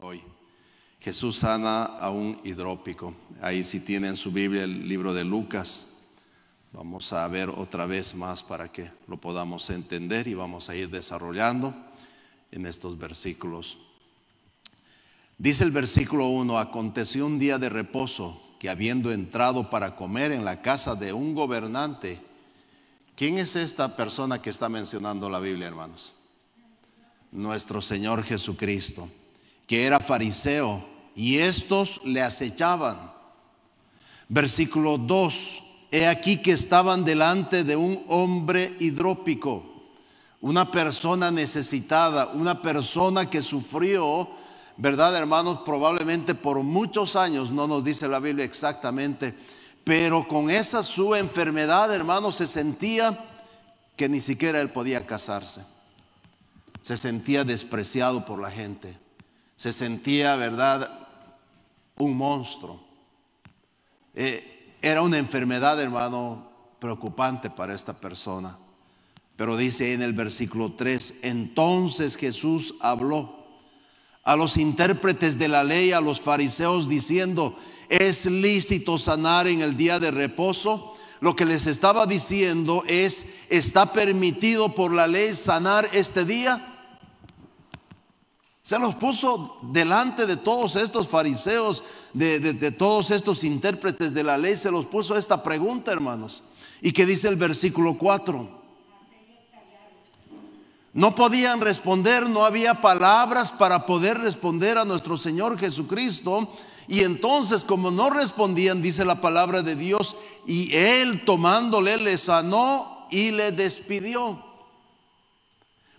hoy. Jesús sana a un hidrópico. Ahí si tiene tienen su Biblia el libro de Lucas. Vamos a ver otra vez más para que lo podamos entender y vamos a ir desarrollando en estos versículos. Dice el versículo 1, aconteció un día de reposo que habiendo entrado para comer en la casa de un gobernante, ¿quién es esta persona que está mencionando la Biblia, hermanos? Nuestro Señor Jesucristo que era fariseo, y estos le acechaban. Versículo 2. He aquí que estaban delante de un hombre hidrópico, una persona necesitada, una persona que sufrió, ¿verdad hermanos? Probablemente por muchos años, no nos dice la Biblia exactamente, pero con esa su enfermedad, hermanos, se sentía que ni siquiera él podía casarse. Se sentía despreciado por la gente se sentía, ¿verdad?, un monstruo. Eh, era una enfermedad, hermano, preocupante para esta persona. Pero dice en el versículo 3, entonces Jesús habló a los intérpretes de la ley, a los fariseos, diciendo, es lícito sanar en el día de reposo. Lo que les estaba diciendo es, ¿está permitido por la ley sanar este día? Se los puso delante de todos estos fariseos, de, todos estos intérpretes de la ley, se los puso esta pregunta, hermanos. ¿Y que dice el versículo 4? No podían responder, no había palabras para poder responder a nuestro Señor Jesucristo. Y entonces, como no respondían, dice la palabra de Dios, y él tomándole le sanó y le despidió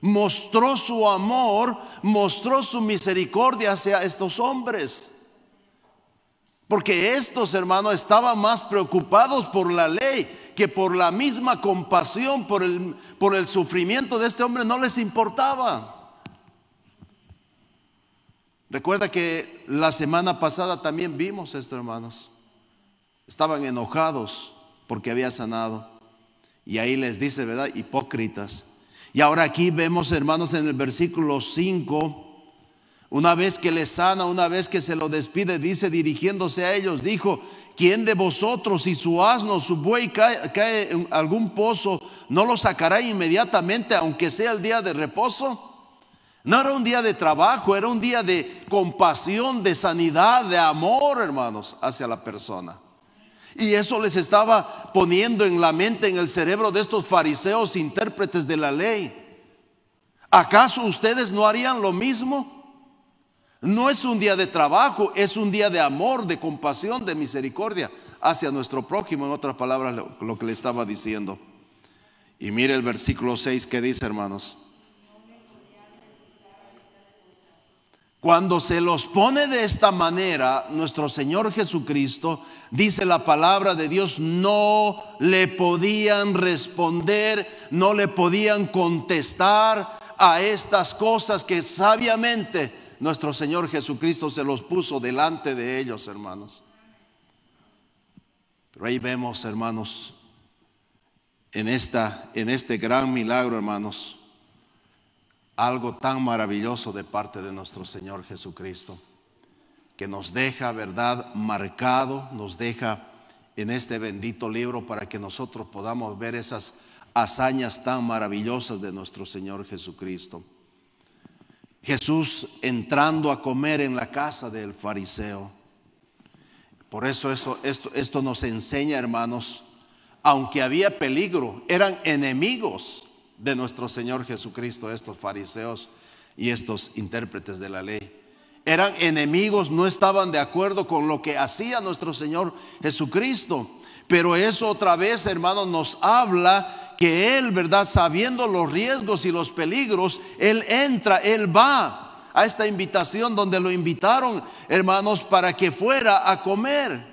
mostró su amor, mostró su misericordia hacia estos hombres. Porque estos hermanos estaban más preocupados por la ley que por la misma compasión, por el, por el sufrimiento de este hombre, no les importaba. Recuerda que la semana pasada también vimos esto, hermanos. Estaban enojados porque había sanado. Y ahí les dice, ¿verdad? Hipócritas y ahora aquí vemos, hermanos, en el versículo 5, una vez que le sana, una vez que se lo despide, dice, dirigiéndose a ellos, dijo, ¿quién de vosotros, si su asno, su buey cae, cae en algún pozo, no lo sacará inmediatamente, aunque sea el día de reposo? No era un día de trabajo, era un día de compasión, de sanidad, de amor, hermanos, hacia la persona. Y eso les estaba poniendo en la mente, en el cerebro de estos fariseos intérpretes de la ley. ¿Acaso ustedes no harían lo mismo? No es un día de trabajo, es un día de amor, de compasión, de misericordia hacia nuestro prójimo, en otras palabras, lo, que le estaba diciendo. Y mire el versículo 6 que dice, hermanos. Cuando se los pone de esta manera, nuestro Señor Jesucristo, dice la palabra de Dios, no le podían responder, no le podían contestar a estas cosas que sabiamente nuestro Señor Jesucristo se los puso delante de ellos, hermanos. Pero ahí vemos, hermanos, en, esta, en este gran milagro, hermanos, algo tan maravilloso de parte de nuestro Señor Jesucristo, que nos deja, ¿verdad?, marcado, nos deja en este bendito libro para que nosotros podamos ver esas hazañas tan maravillosas de nuestro Señor Jesucristo. Jesús entrando a comer en la casa del fariseo. Por eso esto, esto, esto nos enseña, hermanos, aunque había peligro, eran enemigos, de nuestro Señor Jesucristo, estos fariseos y estos intérpretes de la ley. Eran enemigos, no estaban de acuerdo con lo que hacía nuestro Señor Jesucristo. Pero eso otra vez, hermanos nos habla que Él, ¿verdad? Sabiendo los riesgos y los peligros, Él entra, Él va a esta invitación donde lo invitaron, hermanos, para que fuera a comer.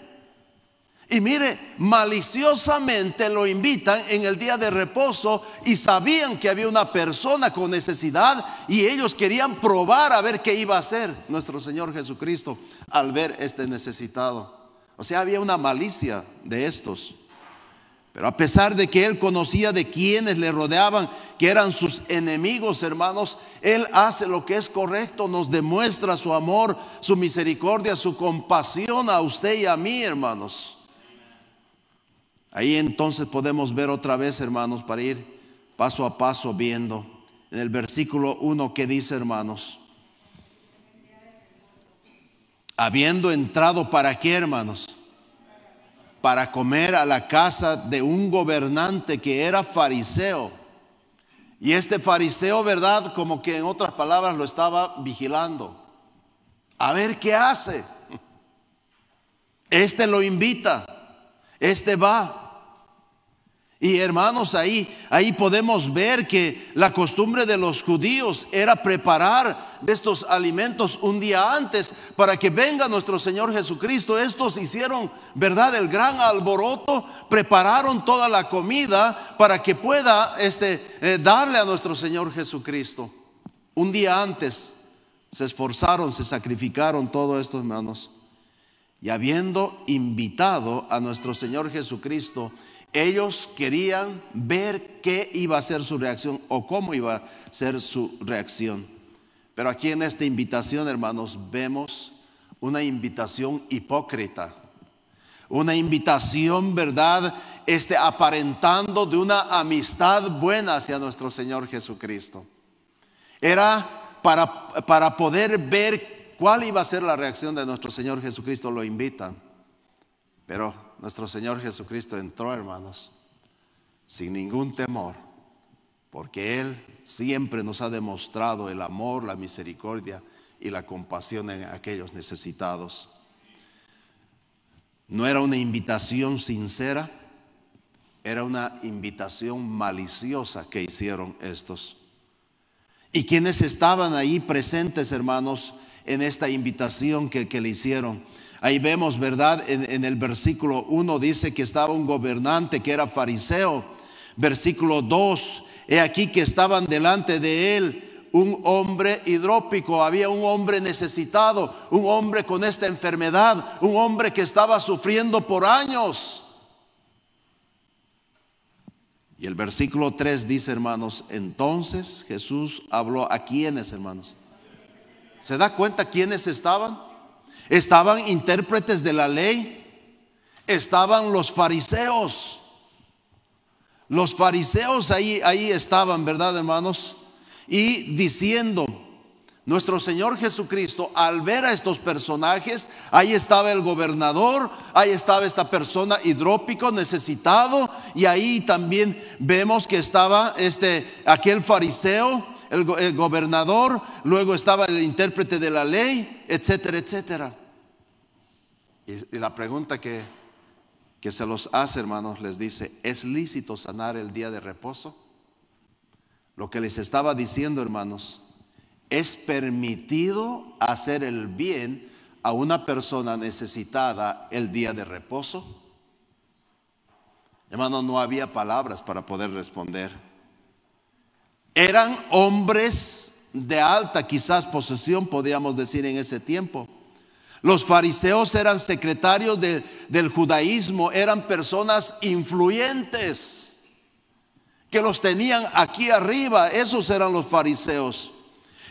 Y mire, maliciosamente lo invitan en el día de reposo y sabían que había una persona con necesidad y ellos querían probar a ver qué iba a hacer nuestro Señor Jesucristo al ver este necesitado. O sea, había una malicia de estos. Pero a pesar de que él conocía de quienes le rodeaban, que eran sus enemigos, hermanos, él hace lo que es correcto, nos demuestra su amor, su misericordia, su compasión a usted y a mí, hermanos. Ahí entonces podemos ver otra vez, hermanos, para ir paso a paso viendo en el versículo 1 que dice, hermanos, habiendo entrado para qué, hermanos, para comer a la casa de un gobernante que era fariseo. Y este fariseo, ¿verdad? Como que en otras palabras lo estaba vigilando. A ver qué hace. Este lo invita. Este va. Y hermanos, ahí, ahí podemos ver que la costumbre de los judíos era preparar estos alimentos un día antes para que venga nuestro Señor Jesucristo. Estos hicieron, ¿verdad? El gran alboroto, prepararon toda la comida para que pueda este, eh, darle a nuestro Señor Jesucristo. Un día antes se esforzaron, se sacrificaron todos estos hermanos. Y habiendo invitado a nuestro Señor Jesucristo, ellos querían ver qué iba a ser su reacción o cómo iba a ser su reacción. Pero aquí en esta invitación, hermanos, vemos una invitación hipócrita. Una invitación, ¿verdad? Este aparentando de una amistad buena hacia nuestro Señor Jesucristo. Era para, para poder ver cuál iba a ser la reacción de nuestro Señor Jesucristo, lo invitan. Pero nuestro Señor Jesucristo entró, hermanos, sin ningún temor, porque Él siempre nos ha demostrado el amor, la misericordia y la compasión en aquellos necesitados. No era una invitación sincera, era una invitación maliciosa que hicieron estos. ¿Y quienes estaban ahí presentes, hermanos, en esta invitación que, que le hicieron? Ahí vemos, ¿verdad? En, el versículo 1 dice que estaba un gobernante que era fariseo. Versículo 2, he aquí que estaban delante de él un hombre hidrópico, había un hombre necesitado, un hombre con esta enfermedad, un hombre que estaba sufriendo por años. Y el versículo 3 dice, hermanos, entonces Jesús habló a quienes, hermanos. ¿Se da cuenta quiénes estaban? Estaban intérpretes de la ley, estaban los fariseos. Los fariseos ahí, ahí estaban, ¿verdad, hermanos? Y diciendo, nuestro Señor Jesucristo, al ver a estos personajes, ahí estaba el gobernador, ahí estaba esta persona hidrópico, necesitado, y ahí también vemos que estaba este, aquel fariseo, el, el gobernador, luego estaba el intérprete de la ley, etcétera, etcétera. Y, la pregunta que, que se los hace, hermanos, les dice, ¿es lícito sanar el día de reposo? Lo que les estaba diciendo, hermanos, es permitido hacer el bien a una persona necesitada el día de reposo? hermanos no había palabras para poder responder. Eran hombres de alta quizás posesión, podríamos decir en ese tiempo. Los fariseos eran secretarios del judaísmo, eran personas influyentes que los tenían aquí arriba, esos eran los fariseos.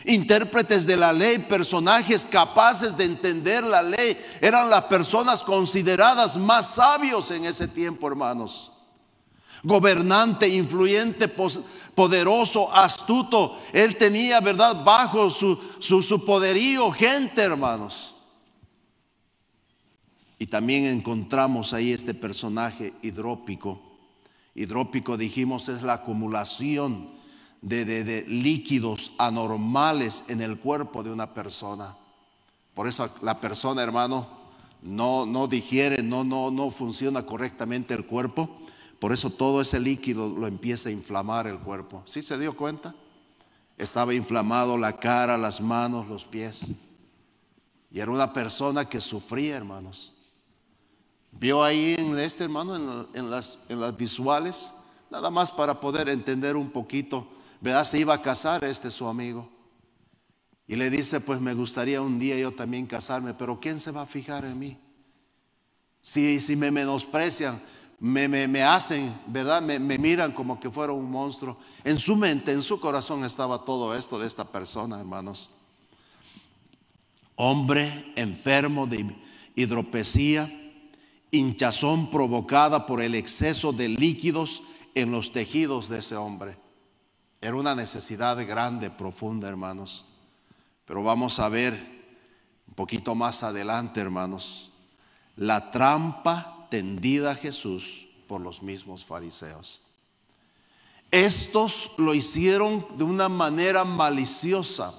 Intérpretes de la ley, personajes capaces de entender la ley, eran las personas consideradas más sabios en ese tiempo, hermanos. Gobernante, influyente, poderoso, astuto. Él tenía, ¿verdad?, bajo su, su, poderío gente, hermanos. Y también encontramos ahí este personaje hidrópico. Hidrópico, dijimos, es la acumulación de, líquidos anormales en el cuerpo de una persona. Por eso la persona, hermano, no, no digiere, no, no, no funciona correctamente el cuerpo por eso todo ese líquido lo empieza a inflamar el cuerpo. ¿Sí se dio cuenta? Estaba inflamado la cara, las manos, los pies. Y era una persona que sufría, hermanos. Vio ahí en este hermano, en, las, en las visuales, nada más para poder entender un poquito. ¿Verdad? Se iba a casar este su amigo. Y le dice, pues me gustaría un día yo también casarme, pero ¿quién se va a fijar en mí? Si, si me menosprecian, me, hacen, ¿verdad? Me, me, miran como que fuera un monstruo. En su mente, en su corazón estaba todo esto de esta persona, hermanos. Hombre enfermo de hidropesía, hinchazón provocada por el exceso de líquidos en los tejidos de ese hombre. Era una necesidad grande, profunda, hermanos. Pero vamos a ver un poquito más adelante, hermanos, la trampa tendida a Jesús por los mismos fariseos. Estos lo hicieron de una manera maliciosa,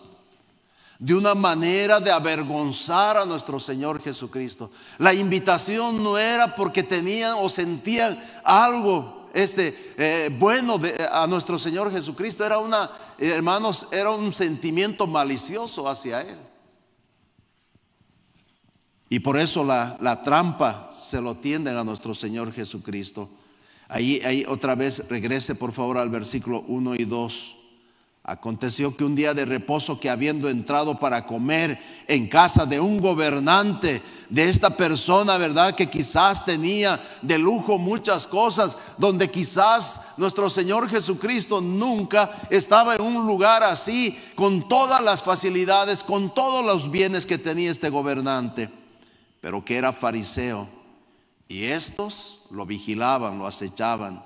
de una manera de avergonzar a nuestro Señor Jesucristo. La invitación no era porque tenían o sentían algo este, eh, bueno a nuestro Señor Jesucristo, era una, hermanos, era un sentimiento malicioso hacia Él. Y por eso la, trampa se lo tienden a nuestro Señor Jesucristo. Ahí, ahí otra vez regrese por favor al versículo 1 y 2. Aconteció que un día de reposo que habiendo entrado para comer en casa de un gobernante, de esta persona, ¿verdad? Que quizás tenía de lujo muchas cosas, donde quizás nuestro Señor Jesucristo nunca estaba en un lugar así, con todas las facilidades, con todos los bienes que tenía este gobernante pero que era fariseo. Y estos lo vigilaban, lo acechaban.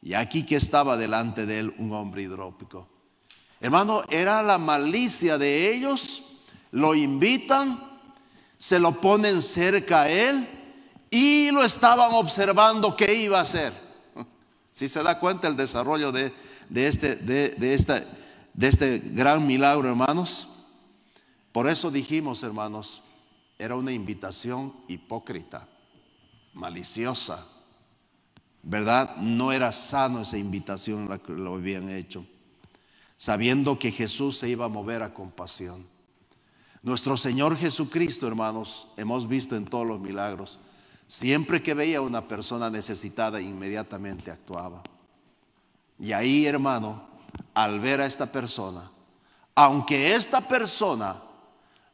Y aquí que estaba delante de él un hombre hidrópico. Hermano, era la malicia de ellos. Lo invitan, se lo ponen cerca a él y lo estaban observando qué iba a hacer. Si se da cuenta el desarrollo de, este, de, de este gran milagro, hermanos. Por eso dijimos, hermanos, era una invitación hipócrita, maliciosa, ¿verdad? No era sano esa invitación la que lo habían hecho, sabiendo que Jesús se iba a mover a compasión. Nuestro Señor Jesucristo, hermanos, hemos visto en todos los milagros, siempre que veía a una persona necesitada, inmediatamente actuaba. Y ahí, hermano, al ver a esta persona, aunque esta persona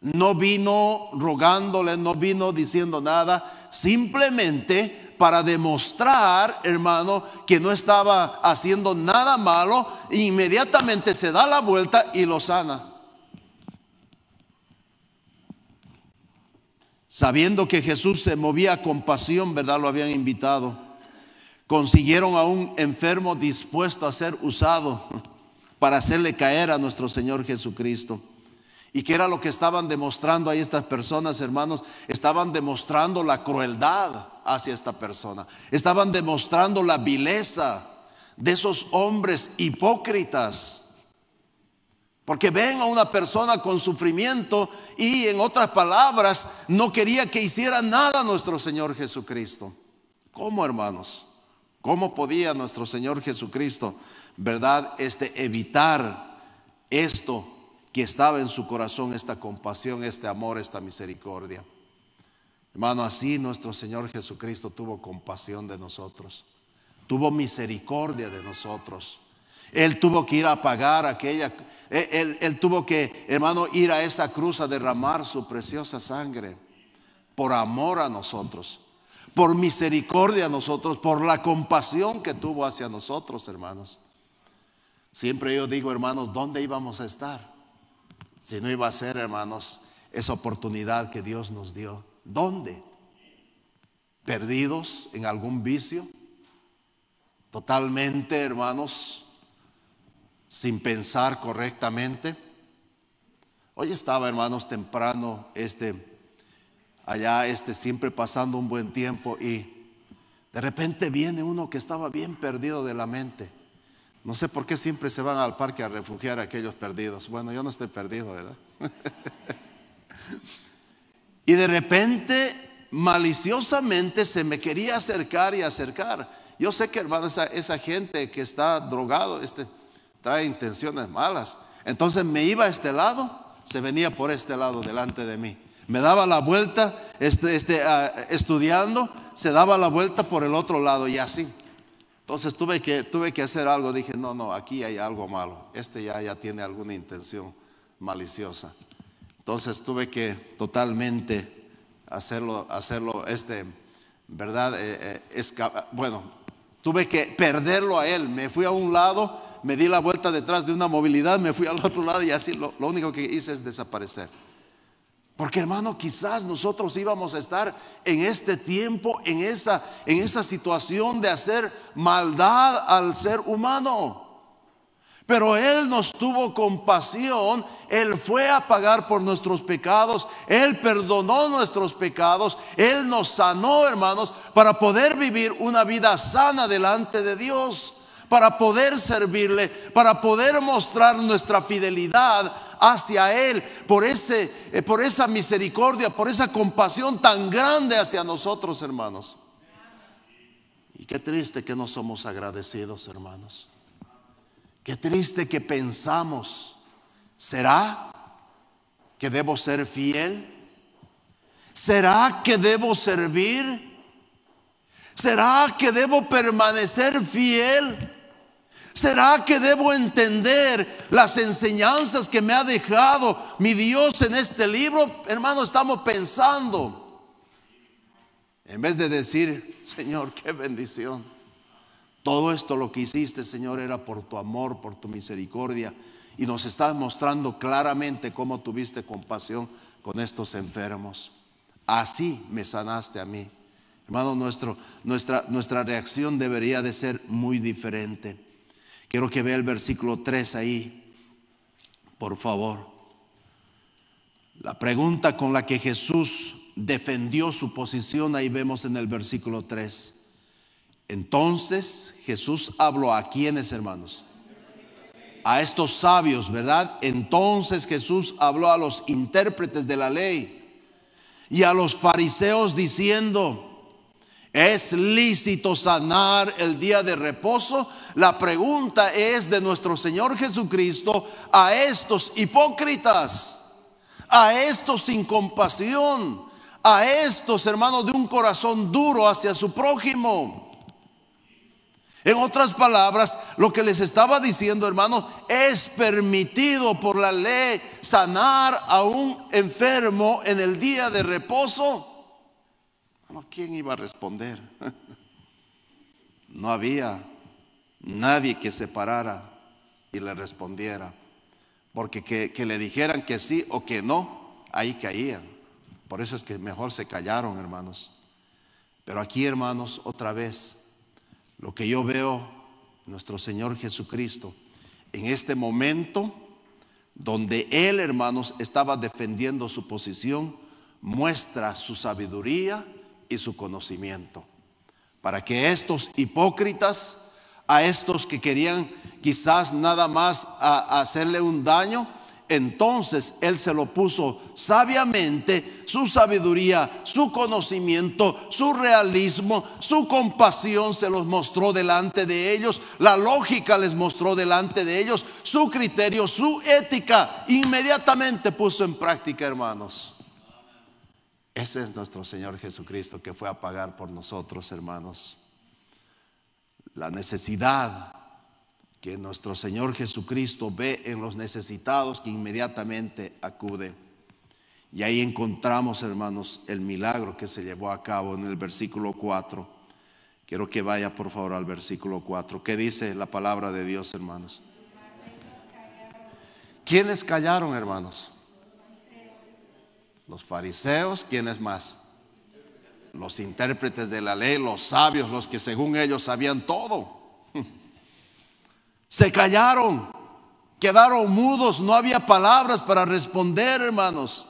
no vino rogándole, no vino diciendo nada, simplemente para demostrar, hermano, que no estaba haciendo nada malo, inmediatamente se da la vuelta y lo sana. Sabiendo que Jesús se movía con pasión ¿verdad? Lo habían invitado. Consiguieron a un enfermo dispuesto a ser usado para hacerle caer a nuestro Señor Jesucristo. ¿Y que era lo que estaban demostrando ahí estas personas, hermanos? Estaban demostrando la crueldad hacia esta persona. Estaban demostrando la vileza de esos hombres hipócritas. Porque ven a una persona con sufrimiento y en otras palabras no quería que hiciera nada nuestro Señor Jesucristo. ¿Cómo, hermanos? ¿Cómo podía nuestro Señor Jesucristo, verdad, este evitar esto que estaba en su corazón esta compasión, este amor, esta misericordia. Hermano, así nuestro Señor Jesucristo tuvo compasión de nosotros, tuvo misericordia de nosotros. Él tuvo que ir a pagar aquella, él, él tuvo que, hermano, ir a esa cruz a derramar su preciosa sangre por amor a nosotros, por misericordia a nosotros, por la compasión que tuvo hacia nosotros, hermanos. Siempre yo digo, hermanos, ¿dónde íbamos a estar? Si no iba a ser, hermanos, esa oportunidad que Dios nos dio. ¿Dónde? Perdidos en algún vicio, totalmente, hermanos, sin pensar correctamente. Hoy estaba, hermanos, temprano, este, allá, este, siempre pasando un buen tiempo y de repente viene uno que estaba bien perdido de la mente. No sé por qué siempre se van al parque a refugiar a aquellos perdidos. Bueno, yo no estoy perdido, ¿verdad? y de repente, maliciosamente, se me quería acercar y acercar. Yo sé que, hermano, esa, esa gente que está drogado este, trae intenciones malas. Entonces me iba a este lado, se venía por este lado delante de mí. Me daba la vuelta, este, este ah, estudiando, se daba la vuelta por el otro lado y así. Entonces tuve que, tuve que hacer algo, dije, no, no, aquí hay algo malo, este ya, ya tiene alguna intención maliciosa. Entonces tuve que totalmente hacerlo, hacerlo este, ¿verdad? Eh, eh, bueno, tuve que perderlo a él, me fui a un lado, me di la vuelta detrás de una movilidad, me fui al otro lado y así lo único que hice es desaparecer. Porque hermano, quizás nosotros íbamos a estar en este tiempo, en esa, en esa situación de hacer maldad al ser humano. Pero Él nos tuvo compasión, Él fue a pagar por nuestros pecados, Él perdonó nuestros pecados, Él nos sanó, hermanos, para poder vivir una vida sana delante de Dios, para poder servirle, para poder mostrar nuestra fidelidad hacia Él, por, ese, eh, por esa misericordia, por esa compasión tan grande hacia nosotros, hermanos. Y qué triste que no somos agradecidos, hermanos. Qué triste que pensamos, ¿será que debo ser fiel? ¿Será que debo servir? ¿Será que debo permanecer fiel? ¿Será que debo entender las enseñanzas que me ha dejado mi Dios en este libro? Hermano, estamos pensando. En vez de decir, Señor, qué bendición. Todo esto lo que hiciste, Señor, era por tu amor, por tu misericordia. Y nos estás mostrando claramente cómo tuviste compasión con estos enfermos. Así me sanaste a mí. Hermano, nuestro, nuestra, nuestra reacción debería de ser muy diferente. Quiero que vea el versículo 3 ahí, por favor. La pregunta con la que Jesús defendió su posición, ahí vemos en el versículo 3. Entonces Jesús habló a quienes, hermanos, a estos sabios, ¿verdad? Entonces Jesús habló a los intérpretes de la ley y a los fariseos diciendo, ¿Es lícito sanar el día de reposo? La pregunta es de nuestro Señor Jesucristo a estos hipócritas, a estos sin compasión, a estos hermanos de un corazón duro hacia su prójimo. En otras palabras, lo que les estaba diciendo, hermanos, es permitido por la ley sanar a un enfermo en el día de reposo. ¿quién iba a responder? No había nadie que se parara y le respondiera. Porque que, que, le dijeran que sí o que no, ahí caían. Por eso es que mejor se callaron, hermanos. Pero aquí, hermanos, otra vez, lo que yo veo, nuestro Señor Jesucristo, en este momento donde Él, hermanos, estaba defendiendo su posición, muestra su sabiduría y su conocimiento. Para que estos hipócritas, a estos que querían quizás nada más hacerle un daño, entonces Él se lo puso sabiamente, su sabiduría, su conocimiento, su realismo, su compasión se los mostró delante de ellos, la lógica les mostró delante de ellos, su criterio, su ética, inmediatamente puso en práctica, hermanos. Ese es nuestro Señor Jesucristo que fue a pagar por nosotros, hermanos. La necesidad que nuestro Señor Jesucristo ve en los necesitados que inmediatamente acude. Y ahí encontramos, hermanos, el milagro que se llevó a cabo en el versículo 4. Quiero que vaya, por favor, al versículo 4. ¿Qué dice la palabra de Dios, hermanos? ¿Quiénes callaron, hermanos? los fariseos, ¿quiénes más? Los intérpretes de la ley, los sabios, los que según ellos sabían todo. Se callaron, quedaron mudos, no había palabras para responder, hermanos.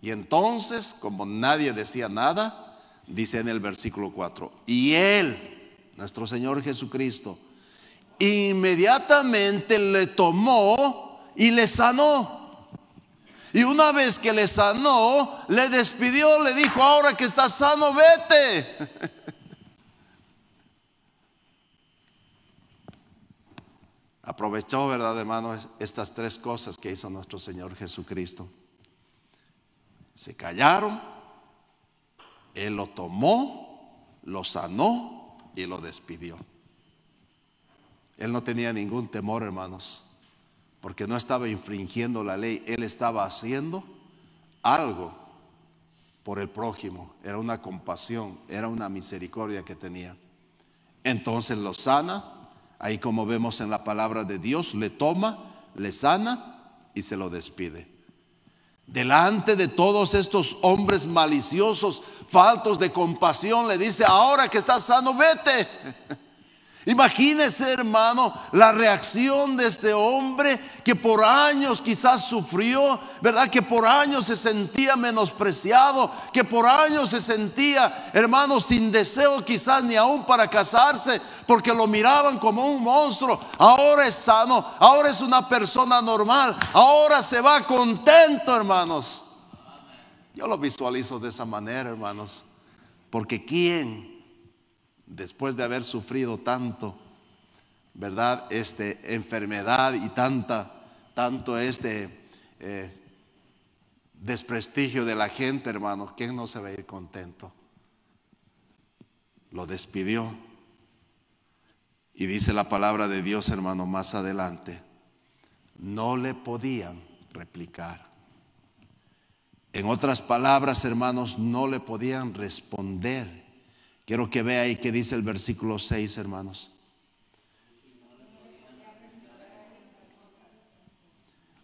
Y entonces, como nadie decía nada, dice en el versículo 4, y él, nuestro Señor Jesucristo, inmediatamente le tomó y le sanó. Y una vez que le sanó, le despidió, le dijo, ahora que estás sano, vete. Aprovechó, ¿verdad, hermano, estas tres cosas que hizo nuestro Señor Jesucristo? Se callaron, Él lo tomó, lo sanó y lo despidió. Él no tenía ningún temor, hermanos porque no estaba infringiendo la ley, él estaba haciendo algo por el prójimo, era una compasión, era una misericordia que tenía. Entonces lo sana, ahí como vemos en la palabra de Dios, le toma, le sana y se lo despide. Delante de todos estos hombres maliciosos, faltos de compasión, le dice, ahora que estás sano, vete. Imagínese, hermano, la reacción de este hombre que por años quizás sufrió, ¿verdad? Que por años se sentía menospreciado, que por años se sentía, hermano, sin deseo quizás ni aún para casarse, porque lo miraban como un monstruo. Ahora es sano, ahora es una persona normal, ahora se va contento, hermanos. Yo lo visualizo de esa manera, hermanos, porque ¿quién? después de haber sufrido tanto, ¿verdad? Este, enfermedad y tanta, tanto este eh, desprestigio de la gente, hermano, ¿quién no se va a ir contento? Lo despidió. Y dice la palabra de Dios, hermano, más adelante, no le podían replicar. En otras palabras, hermanos, no le podían responder Quiero que vea ahí que dice el versículo 6, hermanos.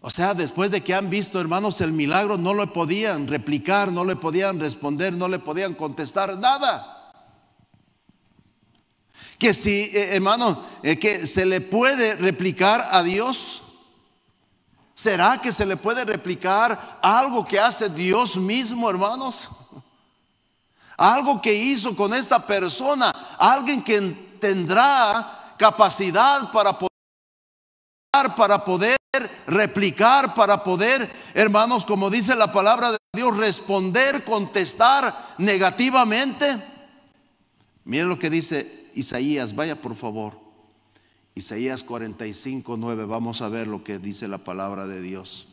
O sea, después de que han visto, hermanos, el milagro, no le podían replicar, no le podían responder, no le podían contestar nada. Que si, eh, hermano, eh, que se le puede replicar a Dios. ¿Será que se le puede replicar algo que hace Dios mismo, hermanos? algo que hizo con esta persona, alguien que tendrá capacidad para poder para poder replicar, para poder, hermanos, como dice la palabra de Dios, responder, contestar negativamente. Miren lo que dice Isaías, vaya por favor. Isaías 45:9. vamos a ver lo que dice la palabra de Dios.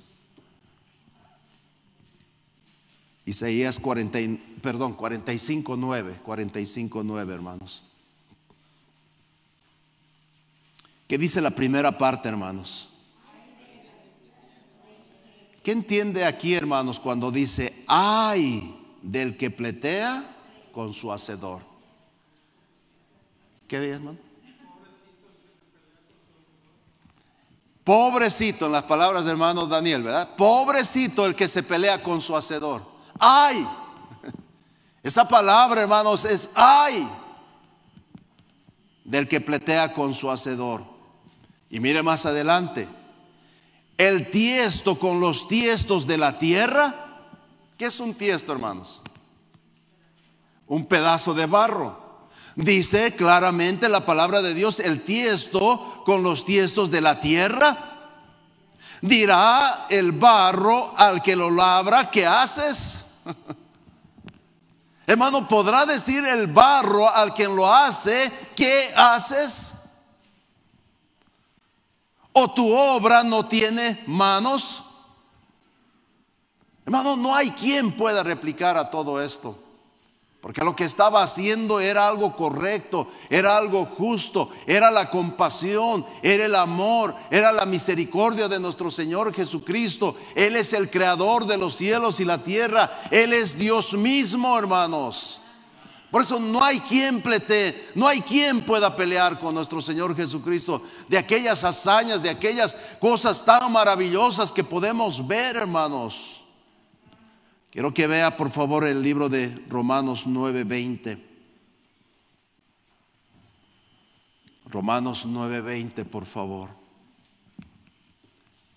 Isaías 40, perdón, 45, 9, 45, 9, hermanos. ¿Qué dice la primera parte, hermanos? ¿Qué entiende aquí, hermanos, cuando dice, ay del que pletea con su hacedor? ¿Qué dice, hermano? Pobrecito, en las palabras de hermanos Daniel, ¿verdad? Pobrecito el que se pelea con su hacedor. Ay, Esa palabra, hermanos, es ay del que pletea con su hacedor. Y mire más adelante, el tiesto con los tiestos de la tierra. ¿Qué es un tiesto, hermanos? Un pedazo de barro. Dice claramente la palabra de Dios, el tiesto con los tiestos de la tierra. Dirá el barro al que lo labra, ¿qué haces? Hermano, ¿podrá decir el barro al quien lo hace, ¿qué haces? ¿O tu obra no tiene manos? Hermano, no hay quien pueda replicar a todo esto. Porque lo que estaba haciendo era algo correcto, era algo justo, era la compasión, era el amor, era la misericordia de nuestro Señor Jesucristo. Él es el creador de los cielos y la tierra. Él es Dios mismo, hermanos. Por eso no hay quien plete, no hay quien pueda pelear con nuestro Señor Jesucristo de aquellas hazañas, de aquellas cosas tan maravillosas que podemos ver, hermanos. Quiero que vea por favor el libro de Romanos 9:20. Romanos 9:20, por favor.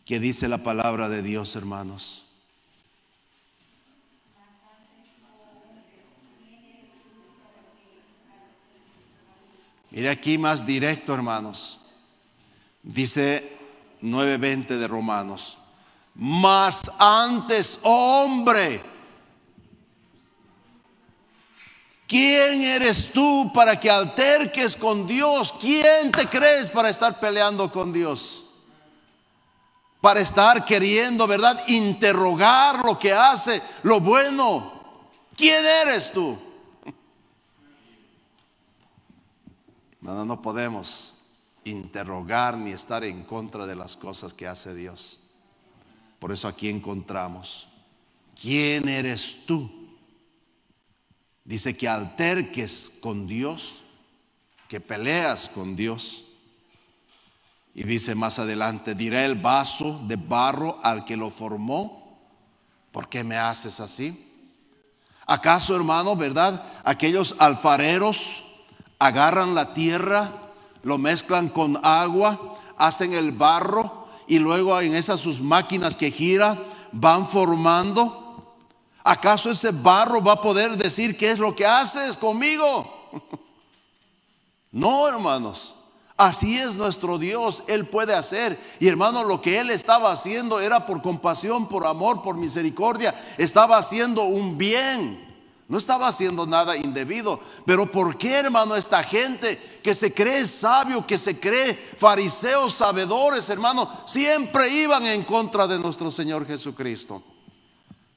¿Qué dice la palabra de Dios, hermanos? Mire aquí más directo, hermanos. Dice 9:20 de Romanos. Más antes, hombre, ¿Quién eres tú para que alterques con Dios? ¿Quién te crees para estar peleando con Dios? Para estar queriendo, ¿verdad? Interrogar lo que hace, lo bueno. ¿Quién eres tú? No, no podemos interrogar ni estar en contra de las cosas que hace Dios. Por eso aquí encontramos, ¿quién eres tú? Dice que alterques con Dios, que peleas con Dios. Y dice más adelante, diré el vaso de barro al que lo formó, ¿por qué me haces así? ¿Acaso, hermano, verdad? Aquellos alfareros agarran la tierra, lo mezclan con agua, hacen el barro y luego en esas sus máquinas que gira van formando ¿Acaso ese barro va a poder decir qué es lo que haces conmigo? No, hermanos. Así es nuestro Dios, Él puede hacer. Y hermano, lo que Él estaba haciendo era por compasión, por amor, por misericordia. Estaba haciendo un bien. No estaba haciendo nada indebido. Pero ¿por qué, hermano, esta gente que se cree sabio, que se cree fariseos, sabedores, hermano, siempre iban en contra de nuestro Señor Jesucristo?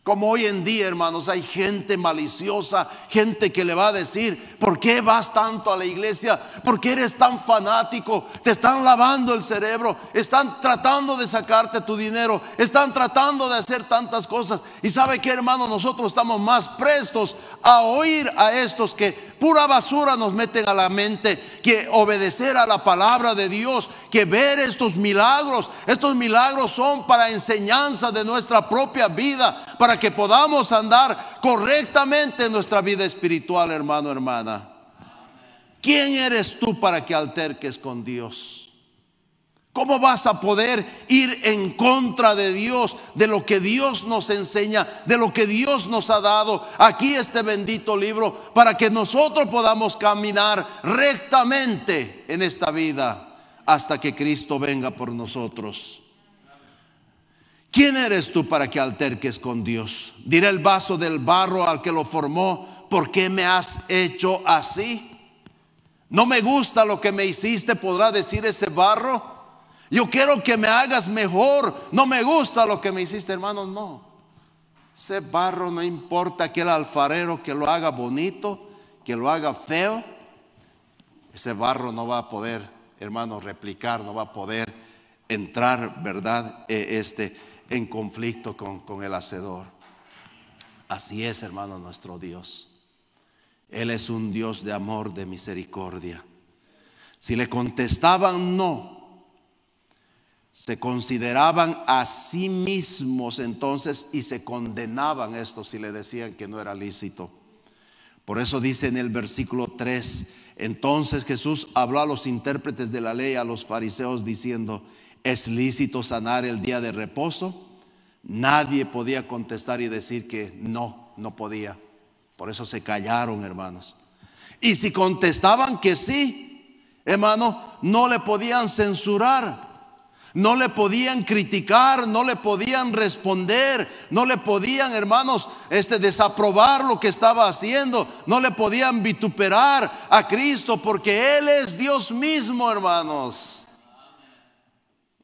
Como hoy en día, hermanos, hay gente maliciosa, gente que le va a decir, ¿por qué vas tanto a la iglesia? ¿Por qué eres tan fanático? Te están lavando el cerebro, están tratando de sacarte tu dinero, están tratando de hacer tantas cosas. Y sabe que, hermano, nosotros estamos más prestos a oír a estos que pura basura nos meten a la mente, que obedecer a la palabra de Dios, que ver estos milagros. Estos milagros son para enseñanza de nuestra propia vida, para que podamos andar correctamente en nuestra vida espiritual, hermano, hermana. ¿Quién eres tú para que alterques con Dios? ¿Cómo vas a poder ir en contra de Dios, de lo que Dios nos enseña, de lo que Dios nos ha dado aquí este bendito libro, para que nosotros podamos caminar rectamente en esta vida hasta que Cristo venga por nosotros? ¿Quién eres tú para que alterques con Dios? Dirá el vaso del barro al que lo formó, ¿por qué me has hecho así? No me gusta lo que me hiciste, podrá decir ese barro. Yo quiero que me hagas mejor. No me gusta lo que me hiciste, hermano, no. Ese barro no importa que el alfarero que lo haga bonito, que lo haga feo, ese barro no va a poder, hermano, replicar, no va a poder entrar, ¿verdad? E, este en conflicto con, el Hacedor. Así es, hermano, nuestro Dios. Él es un Dios de amor, de misericordia. Si le contestaban no, se consideraban a sí mismos entonces y se condenaban esto si le decían que no era lícito. Por eso dice en el versículo 3, entonces Jesús habló a los intérpretes de la ley, a los fariseos, diciendo, ¿Es lícito sanar el día de reposo? Nadie podía contestar y decir que no, no podía. Por eso se callaron, hermanos. Y si contestaban que sí, hermano, no le podían censurar. No le podían criticar, no le podían responder, no le podían, hermanos, este desaprobar lo que estaba haciendo, no le podían vituperar a Cristo porque él es Dios mismo, hermanos.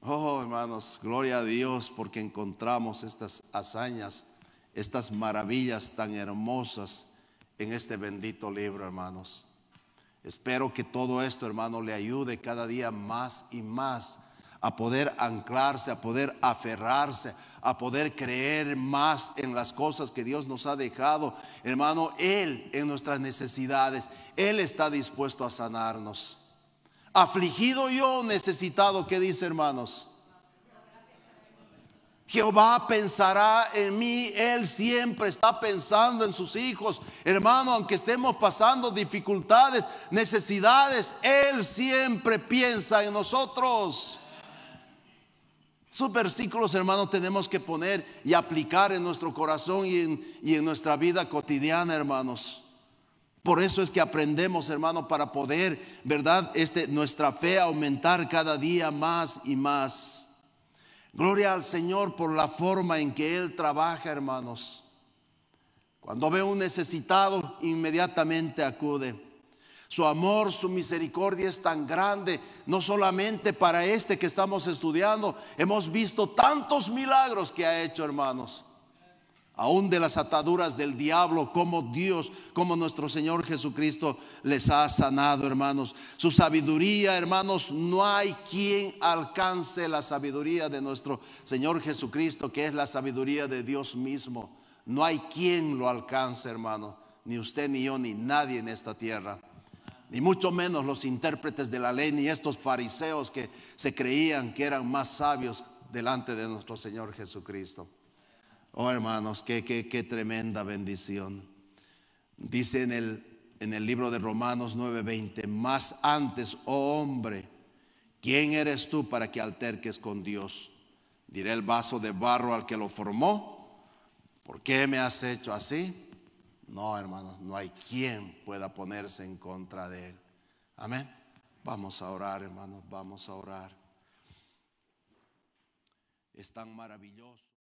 Oh, hermanos, gloria a Dios porque encontramos estas hazañas, estas maravillas tan hermosas en este bendito libro, hermanos. Espero que todo esto, hermano, le ayude cada día más y más a poder anclarse, a poder aferrarse, a poder creer más en las cosas que Dios nos ha dejado. Hermano, Él en nuestras necesidades, Él está dispuesto a sanarnos. Afligido yo, necesitado, ¿qué dice hermanos? Jehová pensará en mí, Él siempre está pensando en sus hijos. Hermano, aunque estemos pasando dificultades, necesidades, Él siempre piensa en nosotros. Esos versículos, hermanos tenemos que poner y aplicar en nuestro corazón y y en nuestra vida cotidiana, hermanos. Por eso es que aprendemos, hermano, para poder, ¿verdad? Este, nuestra fe aumentar cada día más y más. Gloria al Señor por la forma en que Él trabaja, hermanos. Cuando ve un necesitado, inmediatamente acude. Su amor, su misericordia es tan grande, no solamente para este que estamos estudiando, hemos visto tantos milagros que ha hecho, hermanos aún de las ataduras del diablo, como Dios, como nuestro Señor Jesucristo les ha sanado, hermanos. Su sabiduría, hermanos, no hay quien alcance la sabiduría de nuestro Señor Jesucristo, que es la sabiduría de Dios mismo. No hay quien lo alcance, hermanos, ni usted, ni yo, ni nadie en esta tierra. Ni mucho menos los intérpretes de la ley, ni estos fariseos que se creían que eran más sabios delante de nuestro Señor Jesucristo. Oh hermanos, qué, qué, qué tremenda bendición. Dice en el, en el libro de Romanos 9:20, más antes, oh hombre, ¿quién eres tú para que alterques con Dios? Diré el vaso de barro al que lo formó, ¿por qué me has hecho así? No, hermanos, no hay quien pueda ponerse en contra de él. Amén. Vamos a orar, hermanos, vamos a orar. Es tan maravilloso.